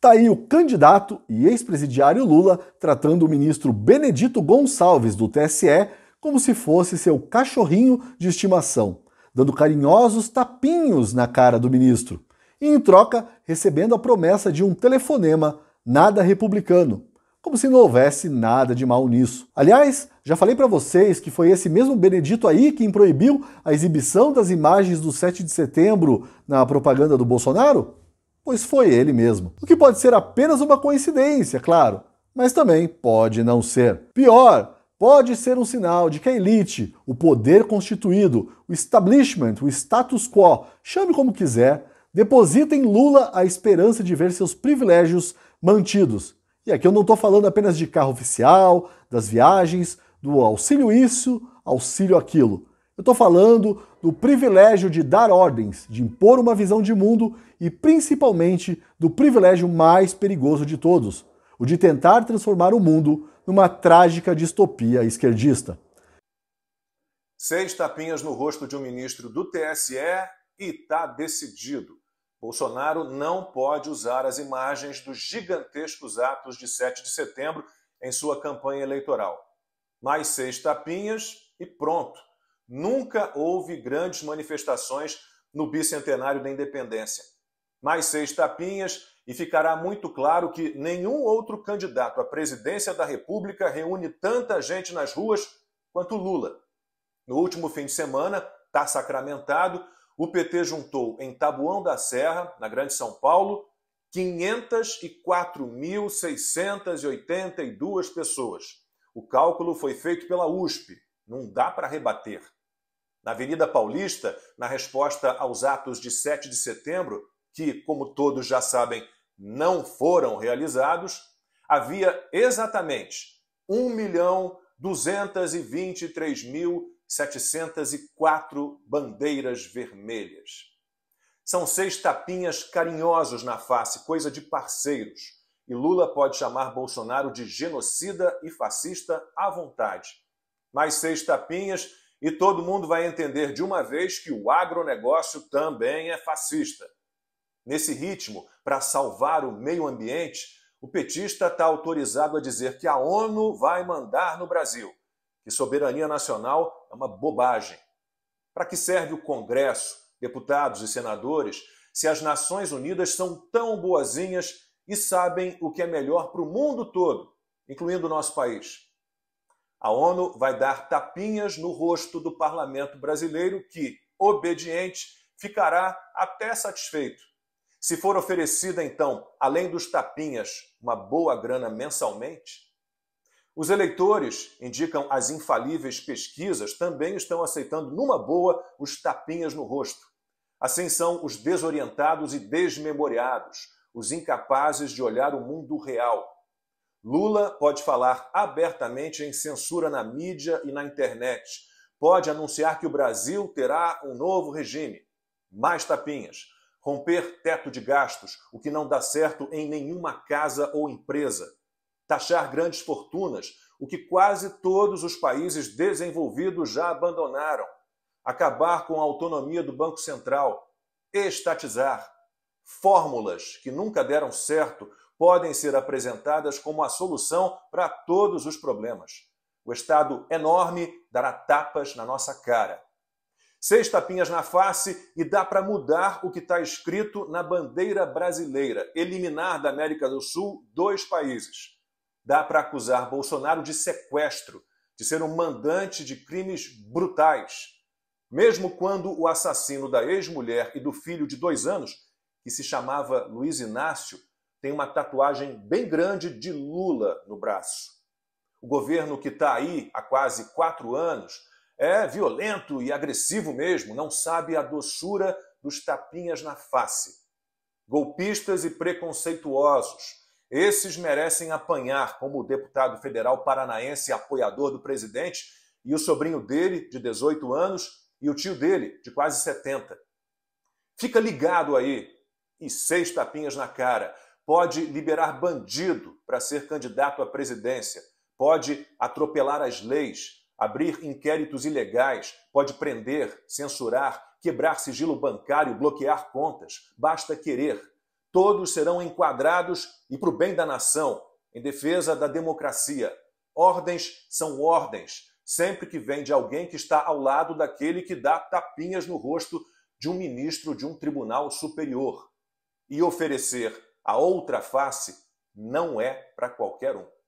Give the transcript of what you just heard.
Tá aí o candidato e ex-presidiário Lula tratando o ministro Benedito Gonçalves do TSE como se fosse seu cachorrinho de estimação, dando carinhosos tapinhos na cara do ministro e, em troca, recebendo a promessa de um telefonema nada republicano, como se não houvesse nada de mal nisso. Aliás, já falei para vocês que foi esse mesmo Benedito aí quem proibiu a exibição das imagens do 7 de setembro na propaganda do Bolsonaro? Pois foi ele mesmo. O que pode ser apenas uma coincidência, claro, mas também pode não ser. Pior, pode ser um sinal de que a elite, o poder constituído, o establishment, o status quo, chame como quiser, deposita em Lula a esperança de ver seus privilégios mantidos e aqui eu não estou falando apenas de carro oficial, das viagens, do auxílio isso, auxílio aquilo. Eu estou falando do privilégio de dar ordens, de impor uma visão de mundo e principalmente do privilégio mais perigoso de todos, o de tentar transformar o mundo numa trágica distopia esquerdista. Seis tapinhas no rosto de um ministro do TSE e está decidido. Bolsonaro não pode usar as imagens dos gigantescos atos de 7 de setembro em sua campanha eleitoral. Mais seis tapinhas e pronto. Nunca houve grandes manifestações no bicentenário da independência. Mais seis tapinhas e ficará muito claro que nenhum outro candidato à presidência da República reúne tanta gente nas ruas quanto Lula. No último fim de semana, está sacramentado o PT juntou em Tabuão da Serra, na Grande São Paulo, 504.682 pessoas. O cálculo foi feito pela USP, não dá para rebater. Na Avenida Paulista, na resposta aos atos de 7 de setembro, que, como todos já sabem, não foram realizados, havia exatamente 1 milhão 223 mil 704 bandeiras vermelhas. São seis tapinhas carinhosos na face, coisa de parceiros. E Lula pode chamar Bolsonaro de genocida e fascista à vontade. Mais seis tapinhas e todo mundo vai entender de uma vez que o agronegócio também é fascista. Nesse ritmo, para salvar o meio ambiente, o petista está autorizado a dizer que a ONU vai mandar no Brasil que soberania nacional é uma bobagem. Para que serve o Congresso, deputados e senadores, se as Nações Unidas são tão boazinhas e sabem o que é melhor para o mundo todo, incluindo o nosso país? A ONU vai dar tapinhas no rosto do parlamento brasileiro que, obediente, ficará até satisfeito. Se for oferecida, então, além dos tapinhas, uma boa grana mensalmente, os eleitores, indicam as infalíveis pesquisas, também estão aceitando numa boa os tapinhas no rosto. Assim são os desorientados e desmemoriados, os incapazes de olhar o mundo real. Lula pode falar abertamente em censura na mídia e na internet. Pode anunciar que o Brasil terá um novo regime. Mais tapinhas. Romper teto de gastos, o que não dá certo em nenhuma casa ou empresa taxar grandes fortunas, o que quase todos os países desenvolvidos já abandonaram, acabar com a autonomia do Banco Central, estatizar. Fórmulas que nunca deram certo podem ser apresentadas como a solução para todos os problemas. O Estado enorme dará tapas na nossa cara. Seis tapinhas na face e dá para mudar o que está escrito na bandeira brasileira: eliminar da América do Sul dois países dá para acusar Bolsonaro de sequestro, de ser um mandante de crimes brutais, mesmo quando o assassino da ex-mulher e do filho de dois anos, que se chamava Luiz Inácio, tem uma tatuagem bem grande de Lula no braço. O governo que está aí há quase quatro anos é violento e agressivo mesmo, não sabe a doçura dos tapinhas na face. Golpistas e preconceituosos, esses merecem apanhar, como o deputado federal paranaense apoiador do presidente e o sobrinho dele, de 18 anos, e o tio dele, de quase 70. Fica ligado aí e seis tapinhas na cara. Pode liberar bandido para ser candidato à presidência. Pode atropelar as leis, abrir inquéritos ilegais, pode prender, censurar, quebrar sigilo bancário, bloquear contas. Basta querer. Todos serão enquadrados e para o bem da nação, em defesa da democracia. Ordens são ordens, sempre que vem de alguém que está ao lado daquele que dá tapinhas no rosto de um ministro de um tribunal superior. E oferecer a outra face não é para qualquer um.